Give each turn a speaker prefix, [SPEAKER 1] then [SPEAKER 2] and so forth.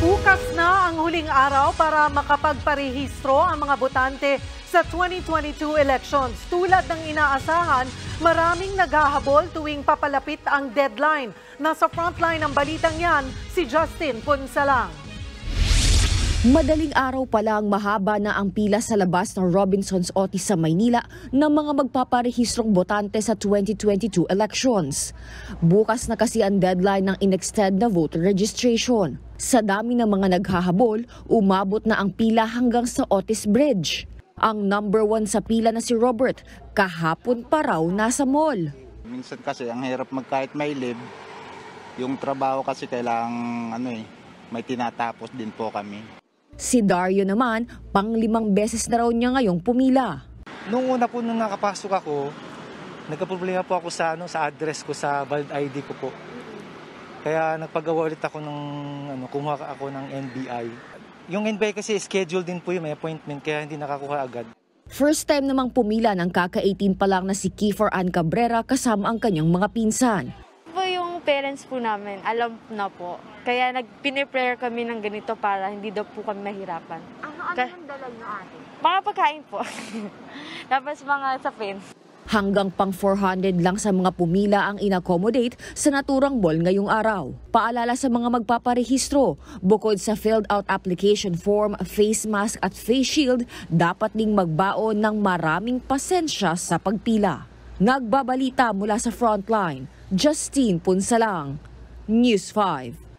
[SPEAKER 1] Ukas na ang huling araw para makapagparehistro ang mga botante sa 2022 elections. Tulad ng inaasahan, maraming naghahabol tuwing papalapit ang deadline. Nasa frontline ng balitang yan, si Justin Punsalang.
[SPEAKER 2] Madaling araw pa lang mahaba na ang pila sa labas ng Robinson's Otis sa Maynila ng mga magpaparehistrong botante sa 2022 elections. Bukas na kasi ang deadline ng inextend na voter registration. Sa dami ng mga naghahabol, umabot na ang pila hanggang sa Otis Bridge. Ang number one sa pila na si Robert, kahapon pa raw nasa mall.
[SPEAKER 3] Minsan kasi ang hirap magkahit may live, yung trabaho kasi kailangan ano eh, may tinatapos din po kami.
[SPEAKER 2] Si Dario naman, pang limang beses na raw niya ngayong
[SPEAKER 3] pumila. Noong una po nung nakapasok ako, nagkaproblema po ako sa, ano, sa address ko, sa valid ID ko po. Kaya nagpagawa ulit ako ng, ano, kumuha ako ng NBI. Yung NBI kasi schedule din po yung may appointment kaya hindi nakakuha agad.
[SPEAKER 2] First time namang pumila ng kaka-18 pa lang na si Kiefer Ann Cabrera kasama ang kanyang mga pinsan
[SPEAKER 4] parents po namin, alam na po. Kaya nagpine-prayer kami ng ganito para hindi daw po kami mahirapan. ano ang Ka- dala nyo ate? Mga pagkain po. Tapos mga sa sapin.
[SPEAKER 2] Hanggang pang 400 lang sa mga pumila ang inaccommodate sa naturang ball ngayong araw. Paalala sa mga magpaparehistro, bukod sa filled out application form, face mask at face shield, dapat ding magbaon ng maraming pasensya sa pagpila. Nagbabalita mula sa frontline, Justine Punsalang, News 5.